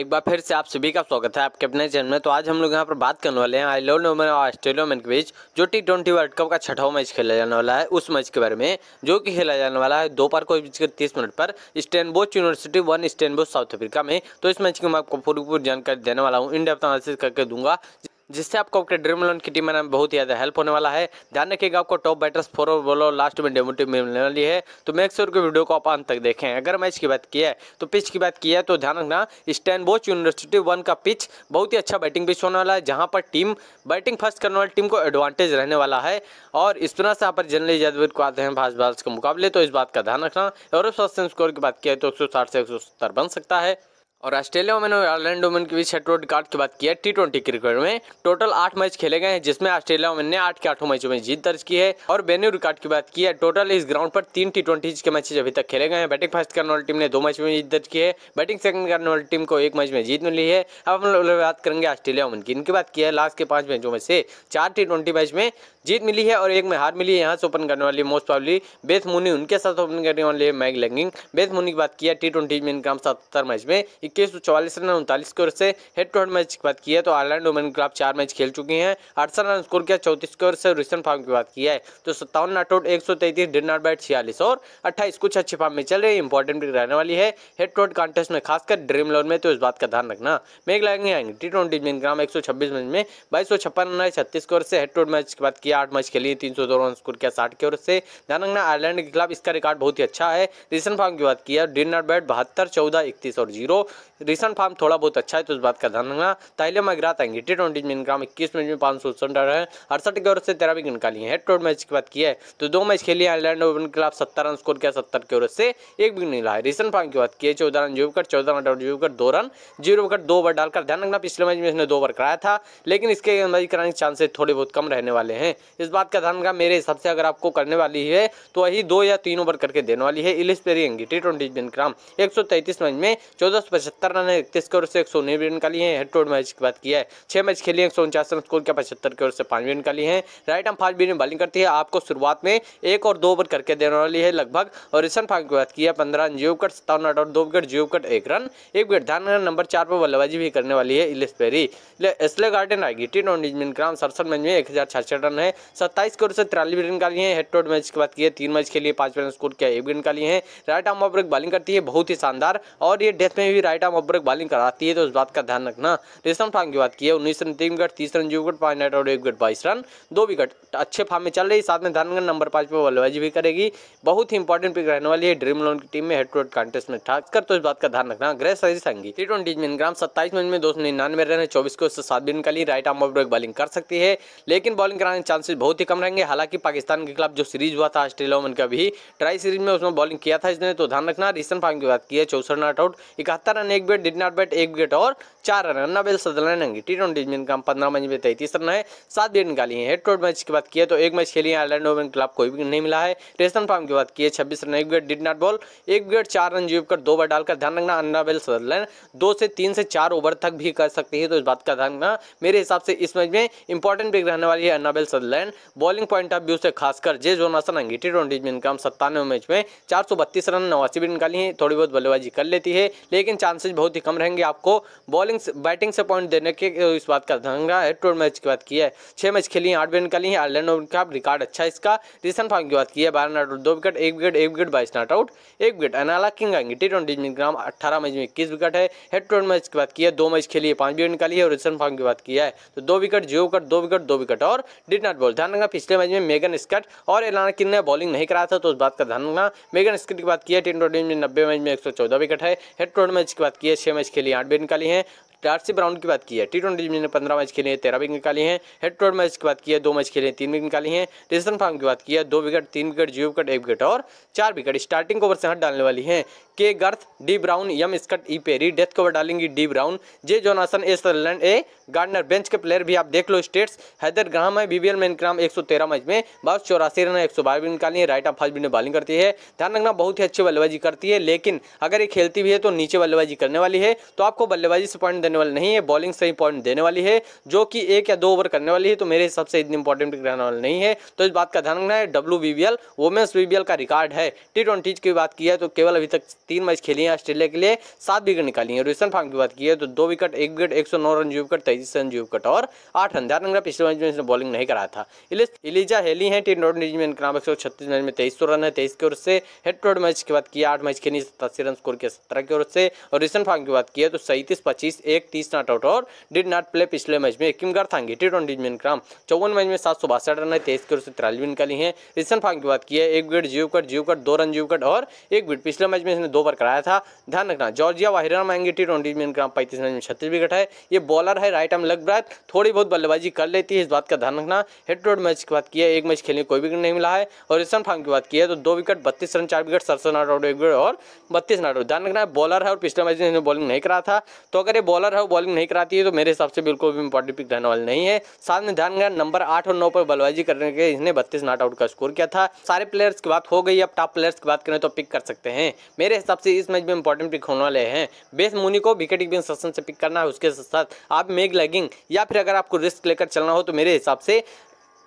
एक बार फिर से आप सभी का स्वागत है आपके अपने चैनल में तो आज हम लोग यहाँ पर बात करने वाले हैं आई वुमेन और ऑस्ट्रेलिया वुमेन के बीच जो टी ट्वेंटी वर्ल्ड कप का छठा मैच खेला जाने वाला है उस मैच के बारे में जो कि खेला जाने वाला है दोपहर को बीच तीस मिनट पर Stellenbosch university one Stellenbosch South Africa में तो इस मैच की मैं आपको पूरी पूरी जानकारी देने वाला हूँ इंडिया करके दूंगा जिससे आपको आपके ड्रीम इलेवन की टीम बनाने में बहुत ज़्यादा हेल्प होने वाला है ध्यान रखिएगा आपको टॉप बैटर्स फोर ओवर बोलो लास्ट में डेमो टीम मिलने वाली है तो मेक श्योर के वीडियो को आप अंत तक देखें अगर मैच की बात की है तो पिच की बात की है तो ध्यान रखना स्टैन बोच यूनिवर्सिटी वन का पिच बहुत ही अच्छा बैटिंग पिच होने वाला है जहाँ पर टीम बैटिंग फर्स्ट करने वाली टीम को एडवांटेज रहने वाला है और इस तरह से यहाँ पर जनरली जादवीर को आते हैं फास्ट बॉल्स के मुकाबले तो इस बात का ध्यान रखना और स्कोर की बात की है तो एक से एक बन सकता है और ऑस्ट्रेलिया वुमेन और आयरलैंड वुमेन के बीच छठवें कार्ड की बात किया टी ट्वेंटी क्रिकेट में टोटल आठ मैच खेले गए हैं जिसमें ऑस्ट्रेलिया वुमेन ने आठ के आठों मैचों में जीत दर्ज की है और बेन्यू रिकॉर्ड की बात की है टोटल इस ग्राउंड पर तीन टी ट्वेंटी के मैचेज अभी तक खेले गए हैं बैटिंग फर्स्ट करने वाली टीम ने दो मैच में जीत दर्ज की है बैटिंग सेकंड करने वाली टीम को एक मैच में जीत मिली है अब हम लोग बात करेंगे ऑस्ट्रेलिया वुमेन की इनकी बात की है लास्ट के पांच मैचों में से चार टी मैच में जीत मिली है और एक में हार मिली है यहाँ से ओपन करने वाली मोस्ट पॉबली बेथ मुनी उनके साथ ओपन करने वाली है मैग लैंगिंग बेथ मुनी की बात किया टी ट्वेंटी में इनका सत्तर मैच में इक्कीस सौ चौवालीस रन उनतालीस स्कोर से हेड टू हेड मैच की बात की है तो आयरलैंड वुमेन खिलाफ चार मैच खेल चुकी हैं अड़सठ रन स्कोर किया चौतीस स्कोर से रिसेंट फॉर्म की बात की है तो सत्तावन नॉट आउट एक सौ तैतीस डिन नॉट बैट छियालीस और अट्ठाईस कुछ अच्छे फॉर्म में चल रही है इंपॉर्टेंट रहने वाली है हेड टू हेड कॉन्टेस्ट में खासकर ड्रीम लोन में तो इस बात का ध्यान रखना मैग लैंगिंग आएंगे टी ट्वेंटी में इनका एक सौ छब्बीस मैच में बाईस सौ छप्पन रन छत्तीस स्कोर से हेड टू हेड मैच की बात किया किया आठ मैच खेली तीन सौ दो रन स्कोर किया साठ के ओर से ध्यान आयरलैंड के खिलाफ इसका रिकॉर्ड बहुत ही अच्छा है रिसेंट फार्म की बात किया है डिन नॉट बैट बहत्तर चौदह इकतीस और जीरो रिसेंट फार्म थोड़ा बहुत अच्छा है तो उस बात का ध्यान रखना ताइले मगरा आएंगे टी ट्वेंटी में इनका इक्कीस मिनट में पाँच सौ सड़सठ है अड़सठ के ओर से तेरह विकेट निकाली है हेड टू मैच की बात की है तो दो मैच खेली आयरलैंड ओपन के खिलाफ सत्तर रन स्कोर किया सत्तर के ओर से एक विकेट निकला है रिसेंट फार्म की बात की है चौदह रन जीव कर चौदह रन जीव कर दो रन जीरो कर दो ओवर डालकर ध्यान रखना पिछले मैच में इसने दो ओवर कराया था लेकिन इसके मैच कराने के चांसेस थोड़े बहुत कम रहने वाले हैं इस बात का ध्यान रखा मेरे हिसाब से अगर आपको करने वाली है तो वही दो या तीन ओवर करके देने वाली है इलिस पेरियंगी टी ट्वेंटी विक्रम एक सौ तैंतीस मैच में चौदह सौ पचहत्तर रन है इकतीस की ओर से एक सौ उन्नीस विन निकाली है हेड टू मैच की बात की है छह मैच खेली एक सौ उनचास रन स्कोर किया पचहत्तर की ओर से पाँच विन निकाली है राइट आर्म फास्ट बीन बॉलिंग करती है आपको शुरुआत में एक और दो ओवर करके देने वाली है लगभग और रिसन फाग की बात की है पंद्रह रन जीव कट सत्तावन आउट और दो विकेट जीव कट एक रन एक विकेट ध्यान नंबर चार पर बल्लेबाजी भी करने वाली है इलिस पेरी एसले गार्डन आएगी टी ट्वेंटी क्राम सड़सठ मैच में एक हज़ार छियासठ रन है सत्ताईस करोड़ से तिरालीस रन का लिए हेड टोड मैच की बात की है तीन मैच के लिए पांच रन स्कोर किया एक रन का लिए है right arm off break bowling करती है बहुत ही शानदार और ये डेथ में भी right arm off break bowling कराती है तो उस बात का ध्यान रखना रेशम फार्म की बात की है उन्नीस रन तीन विकेट तीस रन जीरो विकेट पांच नाइट और एक विकेट बाईस रन दो विकेट अच्छे फार्म में चल रही है साथ में ध्यान नंबर पांच पर बल्लेबाजी भी करेगी बहुत ही इंपॉर्टेंट पिक रहने वाली है ड्रीम लोन की टीम में हेड टू हेड कॉन्टेस्ट में ठाकर तो इस बात का ध्यान रखना ग्रह सही संगी टी ट्वेंटी में इनग्राम सत्ताईस मैच में दो सौ निन्यानवे रन है चौबीस को सात दिन का लिए right arm off break bowling कर सकती है लेकिन बॉलिंग कराने चांस चांसेस बहुत ही कम रहेंगे हालांकि पाकिस्तान के खिलाफ जो सीरीज हुआ था ऑस्ट्रेलिया ओमन का भी ट्राई सीरीज में उसमें बॉलिंग किया था इसने तो ध्यान रखना रिसन फार्म की बात की है चौसठ नॉट आउट इकहत्तर रन एक बेट डिड नॉट बैट एक विकेट और चार रन अन्नाबेल सदरलैंड होंगी टी ट्वेंटी में इनका पंद्रह मैच में तैतीस रन है सात विकेट निकाली है हेड टोड मैच की बात की है तो एक मैच खेली आयरलैंड ओमन के खिलाफ कोई भी नहीं मिला है रेसन फार्म की बात की है छब्बीस रन एक विकेट डिड नॉट बॉल एक विकेट चार रन जीव कर दो बार डालकर ध्यान रखना अन्ना अन्नाबेल सदरलैंड दो से तीन से चार ओवर तक भी कर सकती है तो इस बात का ध्यान रखना मेरे हिसाब से इस मैच में इंपॉर्टेंट पिक रहने वाली है Annabel Sutherland Ireland bowling point of view से खासकर जे जोनासन अंगी टी ट्वेंटी में इनका सत्तानवे मैच में चार सौ बत्तीस रन नवासी भी निकाली है थोड़ी बहुत बल्लेबाजी कर लेती है लेकिन चांसेज बहुत ही कम रहेंगे आपको बॉलिंग बैटिंग से पॉइंट देने के इस बात का ध्यान रहा है टोर मैच की बात की है छह मैच खेली है आठ भी निकाली है आयरलैंड का रिकॉर्ड अच्छा है इसका रिसेंट फॉर्म की बात की है बारह नॉट आउट दो विकेट एक विकेट एक विकेट बाईस नॉट आउट एक विकेट अनाला किंग आएंगे टी ट्वेंटी में इनका अठारह मैच में इक्कीस विकेट है हेड टू मैच की बात की है दो मैच खेली है पांच भी निकाली है और रिसेंट फॉर्म की बात की है तो दो विकेट जीरो विकेट दो विकेट दो विकेट और डिड नॉट बॉल ध्यान रखना पिछले मैच में मेगन स्कट और एलाना किन ने बॉलिंग नहीं कराया था तो उस बात का ध्यान रखना मेगन स्कट की बात की है टी ट्वेंटी में नब्बे मैच में एक विकेट है हेड टोड मैच की बात की है छह मैच खेली आठ बेट निकाली है आरसी ब्राउन की बात की है टी ट्वेंटी ने पंद्रह मैच खेले तेरह विकेट निकाली हैं हेड टू मैच की बात की है दो मैच खेले तीन विकेट निकाली है रिजन फार्म की बात की है दो विकेट तीन विकेट जीरो विकेट एक विकेट और चार विकेट स्टार्टिंग ओवर से हट डालने वाली है K Garth D Brown M Schutt E Perry death cover डालेंगी D Brown J Jonassen A Sutherland A Gardner bench के प्लेयर भी आप देख लो स्टेट्स हैदर ग्राम है बीबीएल में इनक्राम तेरह मैच में बाउस चौरासी रन एक सौ बारह निकाली है राइट ऑफ फास्ट बिन बॉलिंग करती है ध्यान रखना बहुत ही अच्छी बल्लेबाजी करती है लेकिन अगर ये खेलती भी है तो नीचे बल्लेबाजी करने वाली है तो आपको बल्लेबाजी से पॉइंट देने देने वाली नहीं है बॉलिंग से ही पॉइंट देने वाली है जो कि एक या दो ओवर करने वाली है तो मेरे हिसाब से इतनी इंपॉर्टेंट रहने वाली नहीं है तो इस बात का ध्यान रखना है W B B L women's B B L का रिकॉर्ड है टी ट्वेंटी की बात की है तो केवल अभी तक तीन मैच खेली है ऑस्ट्रेलिया के लिए सात विकेट निकाली है रिसेंट फार्म की बात की है तो दो विकेट एक विकेट एक सौ नौ रन जी विकट तेईस रन जी विकट और आठ रन ध्यान रखना पिछले मैच में इसने बॉलिंग नहीं कराया था इलिजा हेली है टी ट्वेंटी में इनका एक सौ छत्तीस मैच में तेईस रन है तेईस की ओर से हेड टू हेड मैच की बात की आठ मैच खेली सत्तासी रन स्कोर किया सत्रह की ओर से और रिसेंट फार्म की बात की है तो सैंतीस पच्चीस एक एक तीस नॉट आउट और डिड नॉट प्ले पिछले मैच में किम गर गार्थांगी टी ट्वेंटी में क्राम चौवन मैच में सात सौ बासठ रन है तेईस करोड़ से तिरालीस तिरानवे निकाली है रिसन फांग की बात की है एक विकेट जीव कट जीव कट दो रन जीव कट और एक विकेट पिछले मैच में इसने दो बार कराया था ध्यान रखना जॉर्जिया वाहिरा आएंगे टी ट्वेंटी में क्राम पैंतीस मैच में छत्तीस विकेट है ये बॉलर है राइट आर्म लग ब्रात थोड़ी बहुत बल्लेबाजी कर लेती है इस बात का ध्यान रखना हेड टू हेड मैच की बात की है एक मैच खेलने कोई विकेट नहीं मिला है और रिसन फांग की बात की है तो दो विकेट बत्तीस रन चार विकेट सड़सठ नॉट आउट एक विकेट और बत्तीस नॉट आउट ध्यान रखना बॉलर है और पिछले मैच में इसने बॉलिंग नहीं करा था तो अगर ये बॉलर बॉलर है वो बॉलिंग नहीं कराती है तो मेरे हिसाब से बिल्कुल भी इंपॉर्टेंट पिक रहने वाली नहीं है साथ में ध्यान गया नंबर आठ और नौ पर बल्लेबाजी करने के इसने बत्तीस नॉट आउट का स्कोर किया था सारे प्लेयर्स की बात हो गई अब टॉप प्लेयर्स की बात करें तो पिक कर सकते हैं मेरे हिसाब से इस मैच में इंपॉर्टेंट पिक होने वाले हैं बेस मुनी को विकेट कीपिंग सेशन से पिक करना है उसके साथ आप मेग लैगिंग या फिर अगर आपको रिस्क लेकर चलना हो तो मेरे हिसाब से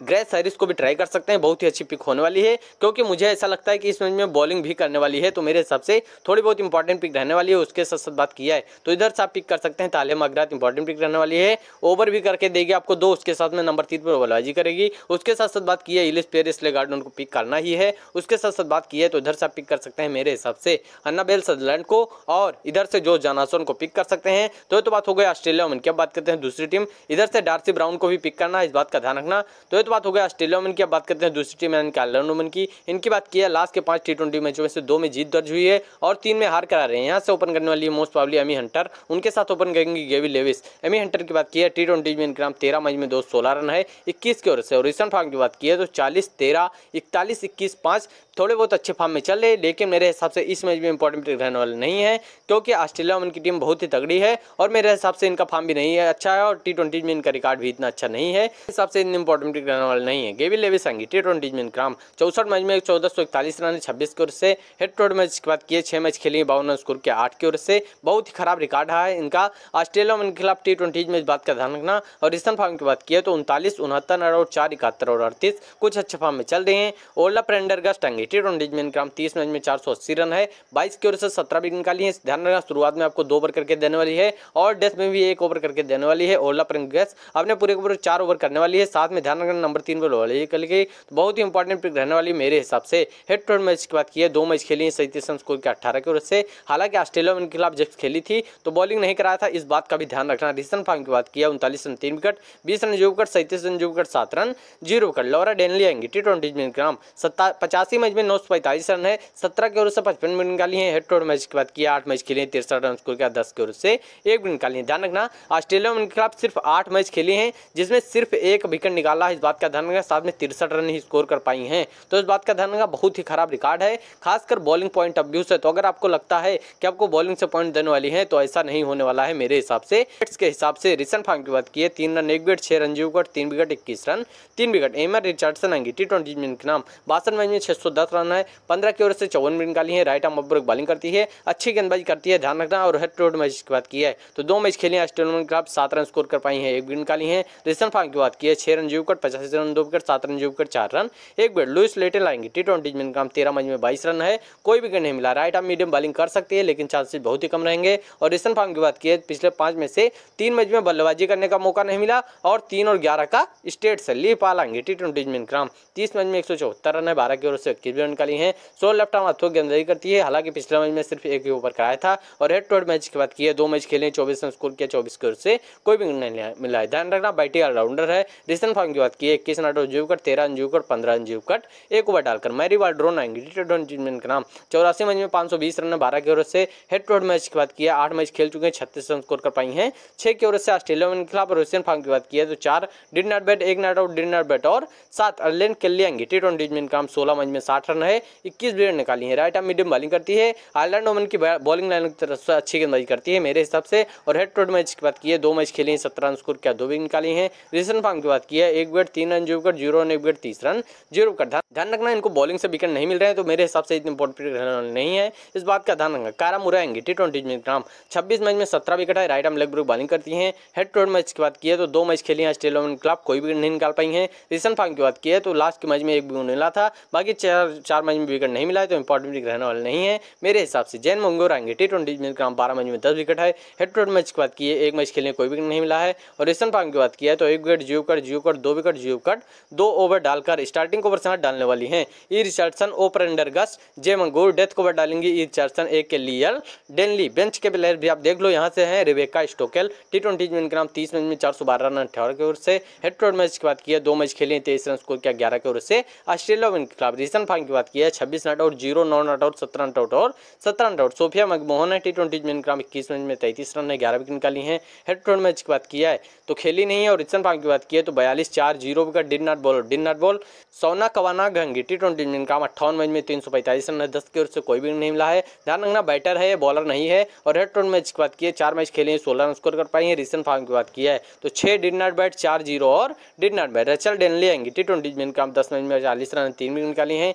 ग्रेस सैरिस को भी ट्राई कर सकते हैं बहुत ही अच्छी पिक होने वाली है क्योंकि मुझे ऐसा लगता है कि इस मैच में बॉलिंग भी करने वाली है तो मेरे हिसाब से थोड़ी बहुत इंपॉर्टेंट पिक रहने वाली है उसके साथ साथ बात किया है तो इधर से आप पिक कर सकते हैं तालेम अग्रात इंपॉर्टेंट पिक रहने वाली है ओवर भी करके देगी आपको दो उसके साथ में नंबर तीन पर ओवरबाजी करेगी उसके साथ साथ बात किया है इलिस पेयर इसलिए गार्डन को पिक करना ही है उसके साथ साथ बात की है तो इधर से आप पिक कर सकते हैं मेरे हिसाब से अन्नाबेल सदरलैंड को और इधर से जो जानासन को पिक कर सकते हैं तो, तो बात हो गई ऑस्ट्रेलिया उनकी अब बात करते हैं दूसरी टीम इधर से डार्सी ब्राउन को भी पिक करना इस बात का ध्यान रखना तो तो बात हो गया ऑस्ट्रेलिया ओमन की बात करते हैं दूसरी टीम यानी आयरलैंड वुमन की इनकी बात की है लास्ट के पांच टी ट्वेंटी मैचों में से दो में जीत दर्ज हुई है और तीन में हार करा रहे हैं यहाँ से ओपन करने वाली मोस्ट प्रॉब्ली एमी हंटर उनके साथ ओपन करेंगी गेवी लेविस एमी हंटर की बात की है टी ट्वेंटी में इनका नाम तेरह मैच में दो सोलह रन है इक्कीस की ओर से और रिसेंट फॉर्म की बात की है तो चालीस तेरह इकतालीस इक्कीस पाँच थोड़े बहुत अच्छे फॉर्म में चल रहे लेकिन मेरे हिसाब से इस मैच में इंपॉर्टेंट रहने वाले नहीं है क्योंकि ऑस्ट्रेलिया ओमन की टीम बहुत ही तगड़ी है और मेरे हिसाब से इनका फॉर्म भी नहीं है अच्छा है और टी में इनका रिकॉर्ड भी इतना अच्छा नहीं है हिसाब से इन इंपॉर्टेंट लेने वाले नहीं है गेविल लेवी संगी टी ट्वेंटी में क्राम चौसठ मैच में चौदह सौ इकतालीस रन छब्बीस की ओर से हेड टू हेड मैच के बाद किए छः मैच खेली बावन स्कोर के आठ की ओर से बहुत ही खराब रिकॉर्ड है इनका ऑस्ट्रेलिया में खिलाफ टी ट्वेंटी मैच बात का ध्यान रखना और ईस्टर्न फार्म की बात किए तो उनतालीस उनहत्तर रन और चार इकहत्तर और अड़तीस कुछ अच्छे फॉर्म में चल रहे हैं ओला प्रेंडर का स्टंगे टी ट्वेंटी में क्राम तीस मैच में चार रन है बाईस की ओर से सत्रह विकेट निकाली है ध्यान रखना शुरुआत में आपको दो ओवर करके देने वाली है और डेस्ट में भी एक ओवर करके देने वाली है ओला प्रेंगस अपने पूरे पूरे चार ओवर करने वाली है साथ में ध्यान रखना नंबर तीन पर लॉयल कल गई तो बहुत ही इंपॉर्टेंट पिक रहने वाली मेरे हिसाब से हेड टू हेड मैच की बात की है दो मैच खेली है रन स्कोर के अट्ठारह की ओर से हालांकि ऑस्ट्रेलिया उनके खिलाफ जब खेली थी तो बॉलिंग नहीं कराया था इस बात का भी ध्यान रखना रिसन फार्म की बात किया उनतालीस रन तीन विकेट बीस रन जो विकट सैंतीस रन जो विकट सात रन जीरो विकट लॉरा डेनली आएंगे टी ट्वेंटी में ग्राम सत्ता पचासी मैच में नौ सौ पैंतालीस रन है सत्रह की ओर से पचपन मिनट निकाली है हेड टू मैच की बात किया आठ मैच खेले हैं तिरसठ रन स्कोर किया दस की ओर से एक विकेट निकाली है ध्यान रखना ऑस्ट्रेलिया में उनके खिलाफ सिर्फ आठ मैच खेली है जिसमें सिर्फ एक विकेट निकाला इस बात बात का ध्यान रखेगा साथ में तिरसठ रन ही स्कोर कर पाई हैं तो इस बात का ध्यान रखेगा बहुत ही खराब रिकॉर्ड है खासकर बॉलिंग पॉइंट ऑफ व्यू से तो अगर आपको लगता है कि आपको बॉलिंग से पॉइंट देने वाली है तो ऐसा नहीं होने वाला है मेरे हिसाब से विकेट्स के हिसाब से रिसेंट फॉर्म की बात की है तीन रन एक विकेट छह रन जीव विकेट तीन विकेट इक्कीस रन तीन विकेट एम आर रिचार्डसन आएंगे टी ट्वेंटी के नाम बासठ मैच में छः रन है पंद्रह की ओर से चौवन विकेट निकाली है राइट आर्म अब्रुक बॉलिंग करती है अच्छी गेंदबाजी करती है ध्यान रखना और हेड टू मैच की बात की है तो दो मैच खेले हैं टूर्नामेंट के सात रन स्कोर कर पाई है एक विकेट निकाली है रिसेंट फॉर्म की बात की है छह रन जीव विकेट पचास पांच रन डूबकर सात रन डूबकर चार रन एक बेट लुइस लेटे लाएंगे टी ट्वेंटी में काम तेरह मैच में बाईस रन है कोई विकेट नहीं मिला राइट आप मीडियम बॉलिंग कर सकती है लेकिन चांसेस बहुत ही कम रहेंगे और ईस्टर्न फार्म की बात की है पिछले पांच में से तीन मैच में बल्लेबाजी करने का मौका नहीं मिला और तीन और ग्यारह का स्टेट से ली पा लाएंगे टी ट्वेंटी में क्रम तीस मैच में एक रन है बारह की ओर से इक्कीस रन निकाली है सौ लेफ्ट आर्म हाथों गेंदबाजी करती है हालांकि पिछले मैच में सिर्फ एक ही ओवर कराया था और हेड टू हेड मैच की बात की है दो मैच खेले चौबीस रन स्कोर किया चौबीस की ओर से कोई भी नहीं मिला है ध्यान रखना बैटिंग ऑलराउंडर है रिसेंट फार्म की बात की इक्कीस नाट जीव कट तेरह जीव कट पंद्रह जीव कट एक ओवर डालकर मैरी वाल ड्रोन आएंगे डिटेड टीममैन का नाम चौरासी मैच में पाँच सौ बीस रन ने बारह की ओर से हेड टू हेड मैच की बात किया आठ मैच खेल चुके हैं छत्तीस रन स्कोर कर पाई हैं छह की ओर से ऑस्ट्रेलिया के खिलाफ रोशन फार्म की बात किया तो चार डिड नॉट बैट एक not out did not bat और सात अर्लेन आएंगे टी ट्वेंटी जिनमें काम सोलह मैच में साठ रन है इक्कीस विकेट निकाली है राइट आर मीडियम बॉलिंग करती है आयरलैंड ओमन की बॉलिंग लाइन की तरफ से अच्छी गेंदबाजी करती है मेरे हिसाब से और हेड टू हेड मैच की बात की है दो मैच खेले हैं सत्रह रन स्कोर किया दो विकेट निकाली है रिसेंट फार्म की बात की है एक विकेट तीन रन जीरो कर जीरो रन एक विकेट तीस रन जीरो कर ध्यान रखना इनको बॉलिंग से विकेट नहीं मिल रहे हैं तो मेरे हिसाब से इतने इंपॉर्टेंट नहीं है इस बात का ध्यान रखना कारा मुराएंगे टी ट्वेंटी में नाम छब्बीस मैच में सत्रह विकेट है right arm leg break bowling करती है हेड टू हेड मैच की बात की है तो दो मैच खेली हैं ऑस्ट्रेलिया में खिलाफ कोई विकेट नहीं निकाल पाई है रिसन फार्म की बात की है तो लास्ट के मैच में एक विकेट मिला था बाकी चार चार मैच में विकेट नहीं मिला है तो इंपॉर्टेंट रहने वाले नहीं है मेरे हिसाब से जैन मंगोर आएंगे टी ट्वेंटी में काम बारह मैच में दस विकेट है हेड टू हेड मैच की बात की है एक मैच खेलने कोई विकेट नहीं मिला है और रिसन फार्म की बात की है तो एक विकेट जीव कर जीव कर दो विकेट जीव कट दो ओवर डालकर स्टार्टिंग ओवर से डालने वाली हैं ई रिचर्डसन ओपर एंडरगस जे मंगूर डेथ ओवर डालेंगी ई रिचर्डसन एक के लियल डेनली बेंच के प्लेयर भी आप देख लो यहाँ से हैं रिवेका स्टोकेल टी ट्वेंटी में इनका नाम तीस मैच में चार सौ बारह रन अठारह की ओर से हेड मैच की बात की है दो मैच खेले तेईस रन स्कोर किया ग्यारह की ओर से ऑस्ट्रेलिया विन इनके खिलाफ रिसन फाइन की बात की है छब्बीस रन आउट जीरो नौ रन आउट सत्रह रन आउट और सत्रह रन आउट सोफिया मकमोहन है टी ट्वेंटी के नाम इक्कीस मैच में तैतीस रन है ग्यारह विकेट निकाली है हेड मैच की बात किया है तो खेली नहीं है और रिसन फाइन की बात की है तो बयालीस चार zero zero wicket did not bowl did not bowl सोना कवाना घंगी टी ट्वेंटी जिनका अट्ठावन मैच में तीन सौ पैंतालीस रन है दस की ओर से कोई भी नहीं मिला है ध्यान रखना बैटर है बॉलर नहीं है और हेड टोन मैच की बात की है चार मैच खेले हैं सोलह रन स्कोर कर पाई है रिसेंट फॉर्म की बात की है तो छह डिन नॉट बैट चार जीरो और डिन नॉट बैट रचल डेन ले आएंगे टी ट्वेंटी जिनका दस मैच में चालीस रन तीन भी निकाली है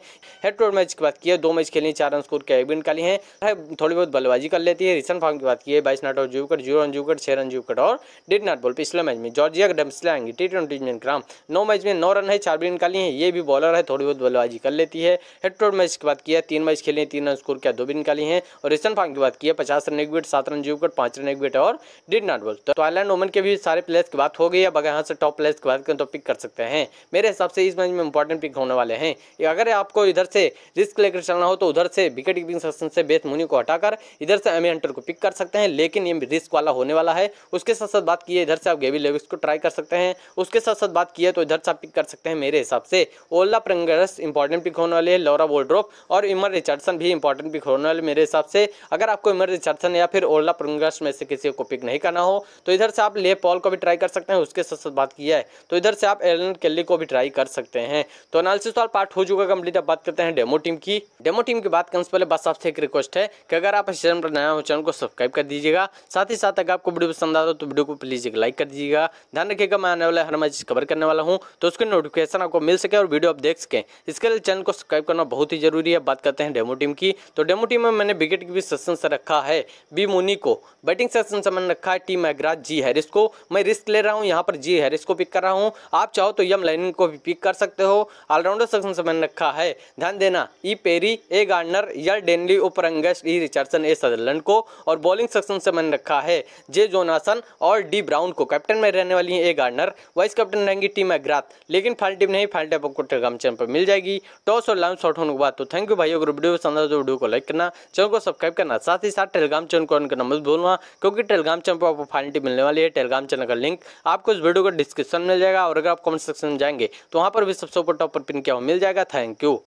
हेड टोन मैच की बात की है दो मैच खेले चार रन स्कोर के एक भी निकाली है थोड़ी बहुत बल्लेबाजी कर लेती है रिसेंट फॉर्म की बात की है बाईस नॉट और जीव जीरो रन जीव कट छः रन जीव और डिन नॉट बॉल पिछले मैच में जॉर्जिया डम्सले आएंगी टी ट्वेंटी में क्रम नौ मैच में नौ रन है चार विकेट निकाली हैं ये भी बॉलर है थोड़ी बहुत बल्लेबाजी कर लेती है हेड हेडटोड मैच की बात किया तीन मैच खेले तीन रन स्कोर किया दो विकेट निकाली हैं और रिसन फांग की बात किया है पचास रन एक विकेट सात रन जीव विकेट पाँच रन एक विकेट और डिड नॉट बॉल तो आयलैंड ओमन के भी सारे प्लेयर्स की बात हो गई अब अगर यहाँ से टॉप प्लेयर्स की बात करें तो पिक कर सकते हैं मेरे हिसाब से इस मैच में इंपॉर्टेंट पिक होने वाले हैं अगर आपको इधर से रिस्क लेकर चलना हो तो उधर से विकेट कीपिंग सेक्शन से बेथ मुनी को हटाकर इधर से एमी हंटर को पिक कर सकते हैं लेकिन ये रिस्क वाला होने वाला है उसके साथ साथ बात की है इधर से आप गेवी लेविस को ट्राई कर सकते हैं उसके साथ साथ बात की तो तो इधर से पिक कर सकते हैं मेरे हिसाब से ओला प्रंगरस इंपॉर्टेंट पिक होने वाले है लॉरा वोल्ड्रोप और इमर रिचर्डसन भी इंपॉर्टेंट पिक होने वाले मेरे हिसाब से अगर आपको इमर रिचर्डसन या फिर ओला प्रंगरस में से किसी को पिक नहीं करना हो तो इधर से आप ले पॉल को भी ट्राई कर सकते हैं उसके साथ साथ बात किया है तो इधर से आप एलन केल्ली को भी ट्राई कर सकते हैं तो अनालिसिस वाला पार्ट हो चुका कंप्लीट अब बात करते हैं डेमो टीम की डेमो टीम की बात करने से पहले बस आपसे एक रिक्वेस्ट है कि अगर आप इस चैनल पर नया हो चैनल को सब्सक्राइब कर दीजिएगा साथ ही साथ अगर आपको वीडियो पसंद आता हो तो वीडियो को प्लीज़ एक लाइक कर दीजिएगा ध्यान रखिएगा मैं आने वाला हर मैच कवर करने वाला हूँ हूँ तो उसके नोटिफिकेशन आपको मिल सके और वीडियो आप देख सकें इसके लिए चैनल को सब्सक्राइब करना बहुत ही जरूरी है बात करते हैं डेमो टीम की तो डेमो टीम में मैंने विकेट की भी सेशन से रखा है बी मुनी को बैटिंग सेशन से मैंने रखा है टीम एगराज जी हैरिस को मैं रिस्क ले रहा हूँ यहाँ पर जी हैरिस को पिक कर रहा हूँ आप चाहो तो यम लाइनिंग को भी पिक कर सकते हो ऑलराउंडर सेक्शन से मैंने रखा है ध्यान देना ई पेरी ए गार्डनर यल डेनली उपरंगस ई रिचर्सन ए सदरलैंड को और बॉलिंग सेक्शन से मैंने रखा है जे जोनासन और डी ब्राउन को कैप्टन में रहने वाली है ए गार्डनर वाइस कैप्टन रहेंगी टीम अग्रात लेकिन फाइनल टिप नहीं फाइनल टिप आपको टेलीग्राम चैनल पर मिल जाएगी टॉस और लाइन शॉर्ट होने के बाद तो थैंक यू भाई अगर वीडियो पसंद आए तो वीडियो को लाइक करना चैनल को सब्सक्राइब करना साथ ही साथ टेलीग्राम चैनल को ऑन करना मत भूलना क्योंकि टेलीग्राम चैनल पर आपको फाइनल टिप मिलने वाली है टेलीग्राम चैनल का लिंक आपको इस वीडियो का डिस्क्रिप्शन मिल जाएगा और अगर आप कमेंट सेक्शन में जाएंगे तो वहाँ पर भी सबसे ऊपर टॉप पर पिन किया हुआ मिल जाएगा थैंक यू